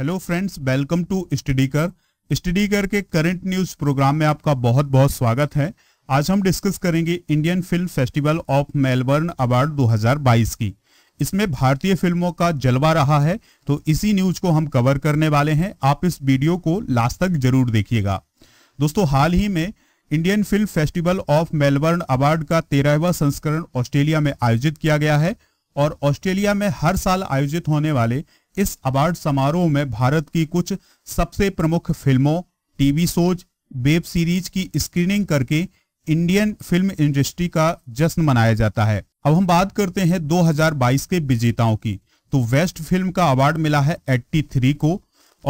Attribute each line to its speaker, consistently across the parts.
Speaker 1: hello friends welcome to study कर study कर के करंट न्यूज प्रोग्राम में आपका बहुत बहुत स्वागत है आज हम डिस्कस करेंगे Indian film festival of Melbourne award 2022 की इसमें भारतीय फिल्मों का जलवा रहा है तो इसी न्यूज को हम कवर करने वाले हैं आप इस वीडियो को लास्ट तक जरूर देखिएगा दोस्तों हाल ही में Indian film festival of Melbourne award का तेरहवा संस्करण ऑस्ट्रेलिया में आयोजित किया गया है और ऑस्ट्रेलिया में हर साल आयोजित होने वाले इस अवार्ड समारोह में भारत की कुछ सबसे प्रमुख फिल्मों टीवी शोज वेब सीरीज की स्क्रीनिंग करके इंडियन फिल्म इंडस्ट्री का जश्न मनाया जाता है अब हम बात करते हैं 2022 के विजेताओं की तो वेस्ट फिल्म का अवार्ड मिला है 83 को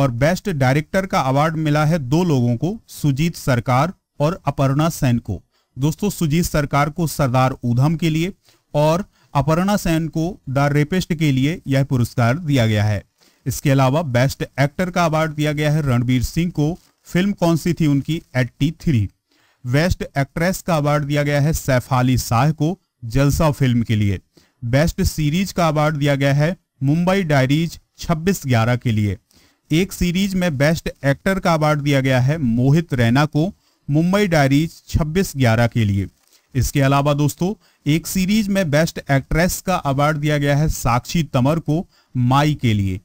Speaker 1: और बेस्ट डायरेक्टर का अवार्ड मिला है दो लोगों को सुजीत सरकार और अपर्णा सेन को दोस्तों सुजीत सरकार को सरदार ऊधम के लिए और अपर्णा सेन को द रेपिस्ट के लिए यह पुरस्कार दिया गया है इसके अलावा बेस्ट एक्टर का अवार्ड दिया गया है रणबीर सिंह को फिल्म कौन सी थी उनकी एट्टी थ्री बेस्ट एक्ट्रेस का अवार्ड दिया गया है सैफ अली शाह को जलसा फिल्म के लिए बेस्ट सीरीज का अवार्ड दिया गया है मुंबई डायरीज छब्बीस ग्यारह के लिए एक सीरीज में बेस्ट एक्टर का अवार्ड दिया गया है मोहित रैना को मुंबई डायरीज छब्बीस ग्यारह के लिए इसके अलावा दोस्तों एक सीरीज में बेस्ट एक्ट्रेस का अवार्ड दिया गया है साक्षी तमर को माई के लिए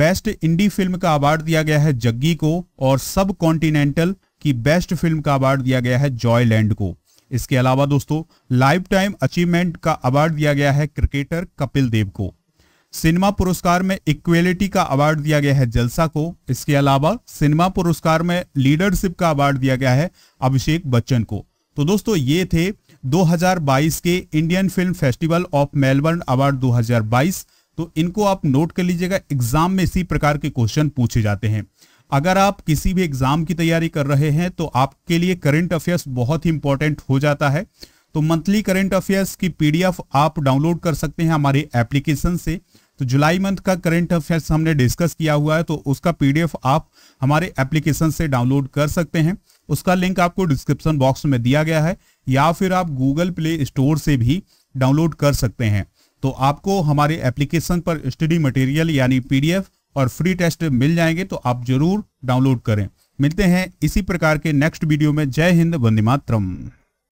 Speaker 1: बेस्ट इंडी फिल्म का अवार्ड दिया गया है जग्गी को और सब कॉन्टिनेंटल की बेस्ट फिल्म का अवार्ड दिया गया है जॉयलैंड को इसके अलावा दोस्तों लाइफ टाइम अचीवमेंट का अवार्ड दिया गया है क्रिकेटर कपिल देव को सिनेमा पुरस्कार में इक्वेलिटी का अवार्ड दिया गया है जलसा को इसके अलावा सिनेमा पुरस्कार में लीडरशिप का अवार्ड दिया गया है अभिषेक बच्चन को तो दोस्तों ये थे 2022 के Indian film festival of Melbourne award 2022 तो इनको आप नोट कर लीजिएगा एग्जाम में इसी प्रकार के क्वेश्चन पूछे जाते हैं अगर आप किसी भी एग्जाम की तैयारी कर रहे हैं तो आपके लिए करंट अफेयर्स बहुत ही इंपॉर्टेंट हो जाता है तो मंथली करंट अफेयर्स की पीडीएफ आप डाउनलोड कर सकते हैं हमारे एप्लीकेशन से तो जुलाई मंथ का करंट अफेयर्स हमने डिस्कस किया हुआ है तो उसका पीडीएफ आप हमारे एप्लीकेशन से डाउनलोड कर सकते हैं उसका लिंक आपको डिस्क्रिप्शन बॉक्स में दिया गया है या फिर आप गूगल प्ले स्टोर से भी डाउनलोड कर सकते हैं तो आपको हमारे एप्लीकेशन पर स्टडी मटेरियल यानी पीडीएफ और फ्री टेस्ट मिल जाएंगे तो आप जरूर डाउनलोड करें मिलते हैं इसी प्रकार के नेक्स्ट वीडियो में जय हिंद वंदे मातरम